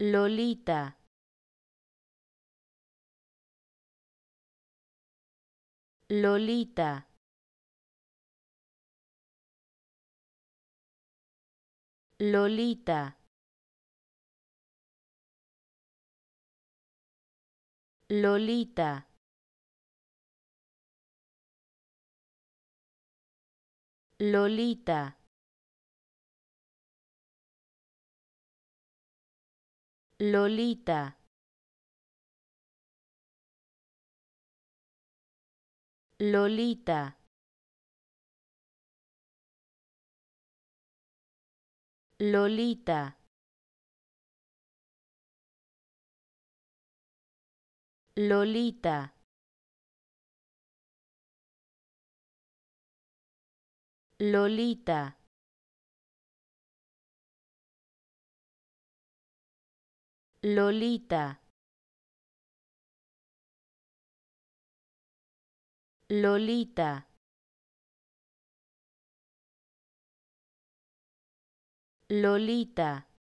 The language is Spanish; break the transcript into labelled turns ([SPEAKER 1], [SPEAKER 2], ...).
[SPEAKER 1] Lolita. Lolita. Lolita. Lolita. Lolita. Lolita. Lolita. Lolita. Lolita. Lolita. Lolita. Lolita. Lolita.